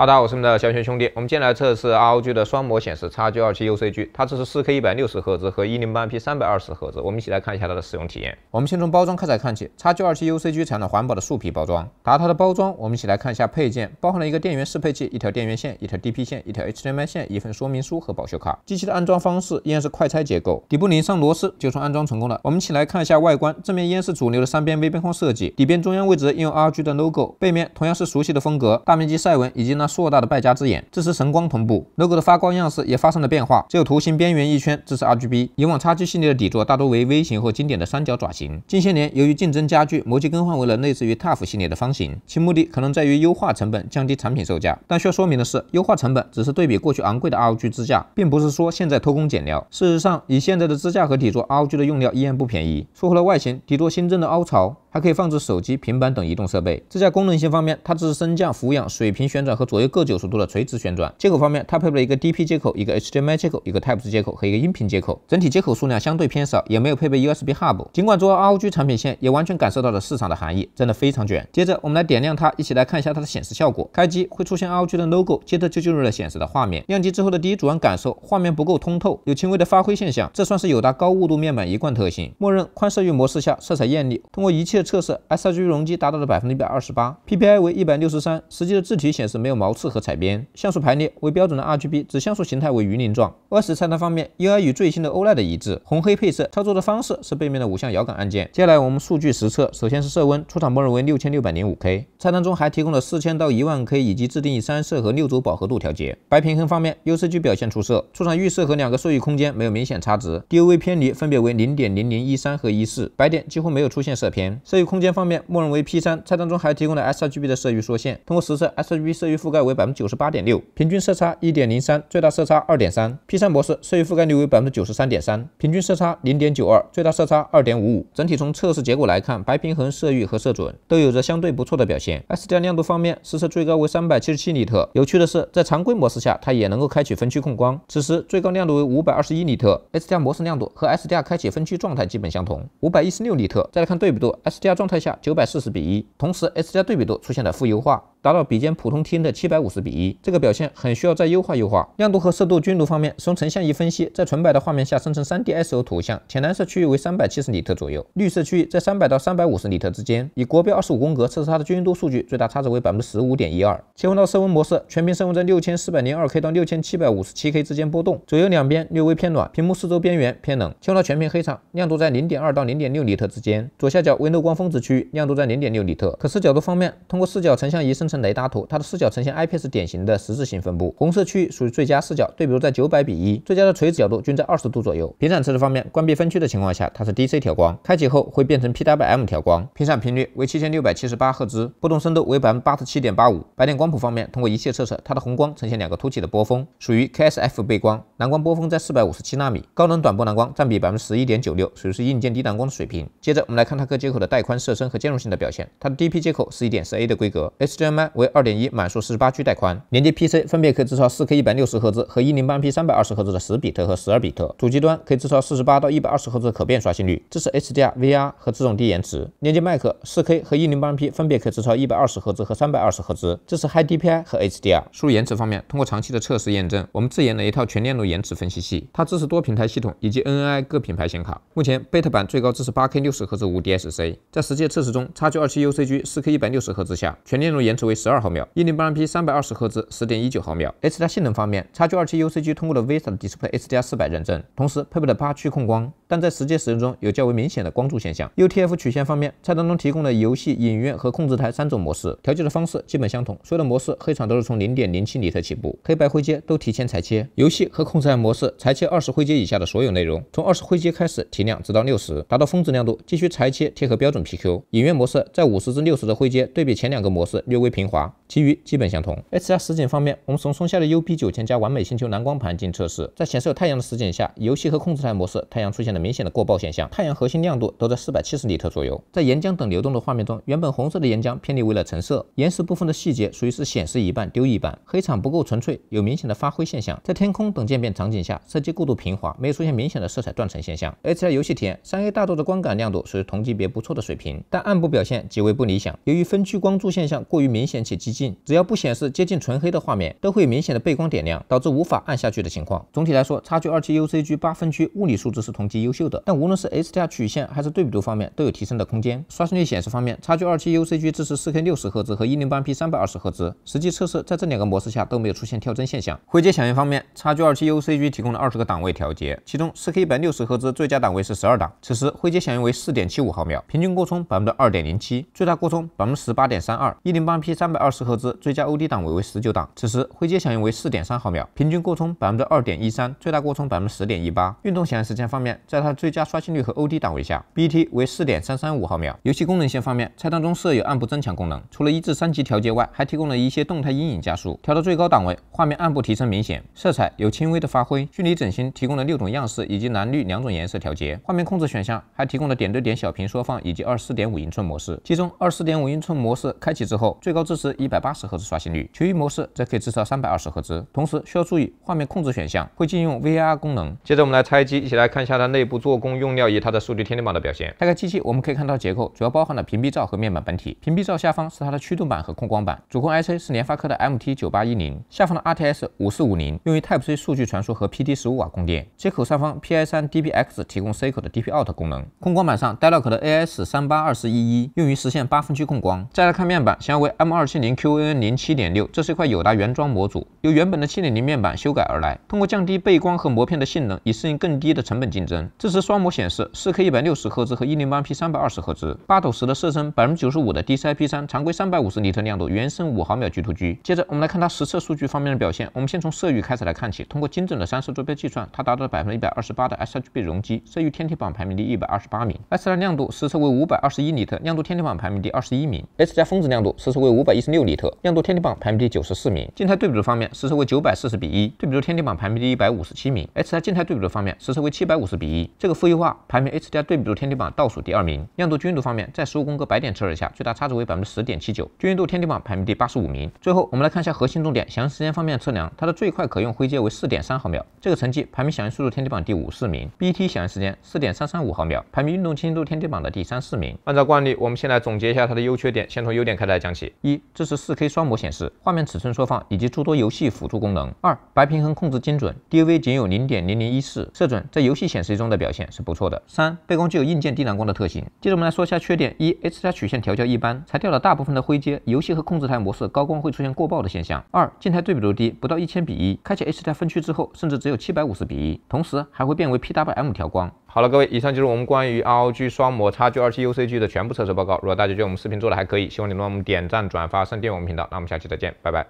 好我是你们的小轩兄弟。我们今天来测试 ROG 的双模显示叉 G 二七 UCG，它支持 4K 一百六十赫兹和一零八 P 三百二十赫兹。我们一起来看一下它的使用体验。我们先从包装开始看起，叉 G 二七 UCG 采用了环保的树皮包装。打开它的包装，我们一起来看一下配件，包含了一个电源适配器、一条电源线、一条 DP 线、一条 HDMI 线、一份说明书和保修卡。机器的安装方式依然是快拆结构，底部拧上螺丝就算安装成功了。我们一起来看一下外观，正面依然是主流的三边微边框设计，底边中央位置印有 ROG 的 logo，背面同样是熟悉的风格，大面积赛文以及呢。硕大的败家之眼，支持神光同步，logo 的发光样式也发生了变化，只有图形边缘一圈支持 RGB。以往 XG 系列的底座大多为 V 型或经典的三角爪型，近些年由于竞争加剧，模具更换为了类似于 t u f 系列的方形，其目的可能在于优化成本，降低产品售价。但需要说明的是，优化成本只是对比过去昂贵的 r o g 支架，并不是说现在偷工减料。事实上，以现在的支架和底座 r o g 的用料依然不便宜。说回了外形，底座新增的凹槽。还可以放置手机、平板等移动设备。支架功能性方面，它支持升降、俯仰、水平旋转和左右各九十度的垂直旋转。接口方面，它配备了一个 DP 接口、一个 HDMI 接口、一个 Type C 接口和一个音频接口。整体接口数量相对偏少，也没有配备 USB Hub。尽管做 Rog 产品线，也完全感受到了市场的含义，真的非常卷。接着，我们来点亮它，一起来看一下它的显示效果。开机会出现 Rog 的 logo，接着就进入了显示的画面。亮机之后的第一主观感受，画面不够通透，有轻微的发灰现象，这算是有达高雾度面板一贯特性。默认宽色域模式下，色彩艳丽。通过仪器。测试 S R G 容积达到了百分之一百二十八，P P I 为一百六十三，实际的字体显示没有毛刺和彩边，像素排列为标准的 R G B，指像素形态为鱼鳞状。OS 菜单方面，UI 与最新的 OLED 一致，红黑配色，操作的方式是背面的五项摇杆按键。接下来我们数据实测，首先是色温，出厂默认为六千六百零五 K，菜单中还提供了四千到一万 K 以及自定义三色和六轴饱和度调节。白平衡方面，U c G 表现出色，出厂预设和两个色域空间没有明显差值，D O V 偏离分别为零点零零一三和一四，白点几乎没有出现色偏。色域空间方面，默认为 P3，菜单中还提供了 sRGB 的色域缩限。通过实测，sRGB 色域覆盖为百分之九十八点六，平均色差一点零三，最大色差二点三。P3 模式色域覆盖率为百分之九十三点三，平均色差零点九二，最大色差二点五五。整体从测试结果来看，白平衡、色域和色准都有着相对不错的表现。s d r 亮度方面，实测最高为三百七十七尼特。有趣的是，在常规模式下，它也能够开启分区控光，此时最高亮度为五百二十一尼特。s d r 模式亮度和 s d r 开启分区状态基本相同，五百一十六尼特。再来看对比度，S。S 加状态下九百四十比一，同时 S 加对比度出现了负优化，达到比肩普通 TN 的七百五十比一，这个表现很需要再优化优化。亮度和色度均度方面，从成像仪分析，在纯白的画面下生成 3D S O 图像，浅蓝色区域为三百七十尼特左右，绿色区域在三百到三百五十尼特之间。以国标二十五宫格测试它的均匀度数据，最大差值为百分之十五点一二。切换到色温模式，全屏色温在六千四百零二 K 到六千七百五十七 K 之间波动，左右两边略微偏暖，屏幕四周边缘偏冷。切换到全屏黑场，亮度在零点二到零点六尼特之间，左下角微弱光。光峰值区域亮度在零点六尼特。可视角度方面，通过视角成像仪生成雷达图，它的视角呈现 IPS 典型的十字形分布。红色区域属于最佳视角，对比如在九百比一，最佳的垂直角度均在二十度左右。频闪测试方面，关闭分区的情况下，它是 DC 调光，开启后会变成 PWM 调光，频闪频率为七千六百七十八赫兹，波动深度为百分之八十七点八五。白点光谱方面，通过仪器测试，它的红光呈现两个凸起的波峰，属于 KSF 背光，蓝光波峰在四百五十七纳米，高能短波蓝光占比百分之十一点九六，属于是硬件低蓝光的水平。接着我们来看它各接口的带。带宽、色深和兼容性的表现。它的 DP 接口是 1.4a 的规格，HDMI 为2.1，满速 48G 带宽。连接 PC 分别可以支持 4K 一百六十赫兹和 1080P 百二十赫兹的10比特和12比特。主机端可以支持48到120赫兹的可变刷新率，支持 HDR、VR 和自动低延迟。连接 Mac，4K 和 1080P 分别可以支持百二十赫兹和三百二十赫兹，支持 High DPI 和 HDR。输入延迟方面，通过长期的测试验证，我们自研了一套全链路延迟分析器，它支持多平台系统以及 N I 各品牌显卡。目前 Beta 版最高支持 8K 六十赫兹无 DSC。在实际测试中，x 九二七 UCG 四 K 一百六十赫兹下，全链路延迟为十二毫秒；一零八零 P 三百二十赫兹十点一九毫秒。H+ r 性能方面，x 九二七 UCG 通过了 v i s a 的 DisplayHDR 四百认证，同时配备了八区控光。但在实际使用中有较为明显的光柱现象。U T F 曲线方面，菜单中提供了游戏、影院和控制台三种模式，调节的方式基本相同。所有的模式黑场都是从零点零七尼特起步，黑白灰阶都提前裁切。游戏和控制台模式裁切二十灰阶以下的所有内容，从二十灰阶开始提亮，直到六十，达到峰值亮度，继续裁切贴合标准 P Q。影院模式在五十至六十的灰阶，对比前两个模式略微平滑，其余基本相同。H 加实景方面，我们从松下的 U P 九千加完美星球蓝光盘进测试，在显示有太阳的实景下，游戏和控制台模式太阳出现了。明显的过曝现象，太阳核心亮度都在四百七十尼特左右。在岩浆等流动的画面中，原本红色的岩浆偏离为了橙色，岩石部分的细节属于是显示一半丢一半，黑场不够纯粹，有明显的发灰现象。在天空等渐变场景下，色阶过度平滑，没有出现明显的色彩断层现象。H 来游戏体验，三 A 大作的光感亮度属于同级别不错的水平，但暗部表现极为不理想。由于分区光柱现象过于明显且激进，只要不显示接近纯黑的画面，都会有明显的背光点亮，导致无法暗下去的情况。总体来说，差距二七 U C G 八分区物理数值是同级。优秀的，但无论是 HDR 曲线还是对比度方面，都有提升的空间。刷新率显示方面，差距二七 U C G 支持 4K 六十赫兹和1 0 8 p 三百二十赫兹，实际测试在这两个模式下都没有出现跳帧现象。灰阶响应方面，差距二七 U C G 提供了二十个档位调节，其中 4K 六十赫兹最佳档位是十二档，此时灰阶响应为四点七五毫秒，平均过充百分之二点零七，最大过充百分之十八点三二。1 0 8 p 三百二十赫兹最佳 OD 档位为十九档，此时灰阶响应为四点三毫秒，平均过充百分之二点一三，最大过充百分之十点一八。运动响应时间方面，在在它的最佳刷新率和 OD 档位下，BT 为四点三三五毫秒。游戏功能性方面，菜单中设有暗部增强功能，除了一至三级调节外，还提供了一些动态阴影加速。调到最高档位，画面暗部提升明显，色彩有轻微的发灰。距离整形提供了六种样式以及蓝绿两种颜色调节。画面控制选项还提供了点对点小屏缩放以及二四点五英寸模式。其中二四点五英寸模式开启之后，最高支持一百八十赫兹刷新率，其余模式则可以支持三百二十赫兹。同时需要注意，画面控制选项会禁用 VR 功能。接着我们来拆机，一起来看一下它内。部做工用料以它的数据天梯榜的表现。打开机器，我们可以看到结构主要包含了屏蔽罩和面板本体。屏蔽罩下方是它的驱动板和控光板，主控 I C 是联发科的 MT 九八一零，下方的 RTS 五四五零用于 Type C 数据传输和 PD 十五瓦供电接口上方，PI 三 DPX 提供 C 口的 DP OUT 功能。控光板上，d l 尔口的 AS 三八二四一一用于实现八分区控光。再来看面板，型号为 M 二七零 QN 零七点六，这是一块友达原装模组，由原本的七点零面板修改而来，通过降低背光和膜片的性能，以适应更低的成本竞争。支持双模显示，四 K 一百六十赫兹和一零八 P 三百二十赫兹，八斗十的色深，百分之九十五的 DCI P3，常规三百五十尼特亮度，原生五毫秒 GTOG。接着我们来看它实测数据方面的表现。我们先从色域开始来看起。通过精准的三色坐标计算，它达到了百分之一百二十八的 sRGB 容积，色域天梯榜排名第一百二十八名。s r 亮度实测为五百二十一尼特，亮度天梯榜排名第二十一名。s 加峰值亮度实测为五百一十六尼特，亮度天梯榜排名第九十四名。静态对比度方面，实测为九百四十比一，对比度天梯榜排名第一百五十七名。s 加静态对比度方面，实测为七百五十比一。这个负优化排名 H 加对比度天地榜倒数第二名，亮度均匀度方面，在十五宫格白点测试下，最大差值为百分之十点七九，均匀度天地榜排名第八十五名。最后，我们来看一下核心重点响应时间方面测量，它的最快可用灰阶为四点三毫秒，这个成绩排名响应速度天地榜第五四名。BT 响应时间四点三三五毫秒，排名运动清晰度天地榜的第三四名。按照惯例，我们先来总结一下它的优缺点，先从优点开始讲起：一、支持四 K 双模显示，画面尺寸缩放以及诸多游戏辅助功能；二、白平衡控制精准 d u v 仅有零点零零一四，校准在游戏显示中。的表现是不错的。三背光具有硬件低蓝光的特性。接着我们来说一下缺点：一 H 加曲线调教一般，裁掉了大部分的灰阶，游戏和控制台模式高光会出现过曝的现象。二静态对比度低，不到一千比一，开启 H 加分区之后，甚至只有七百五十比一，同时还会变为 PWM 调光。好了，各位，以上就是我们关于 ROG 双模差距二七 UCG 的全部测试报告。如果大家觉得我们视频做的还可以，希望你能帮我们点赞、转发、上电我们频道，那我们下期再见，拜拜。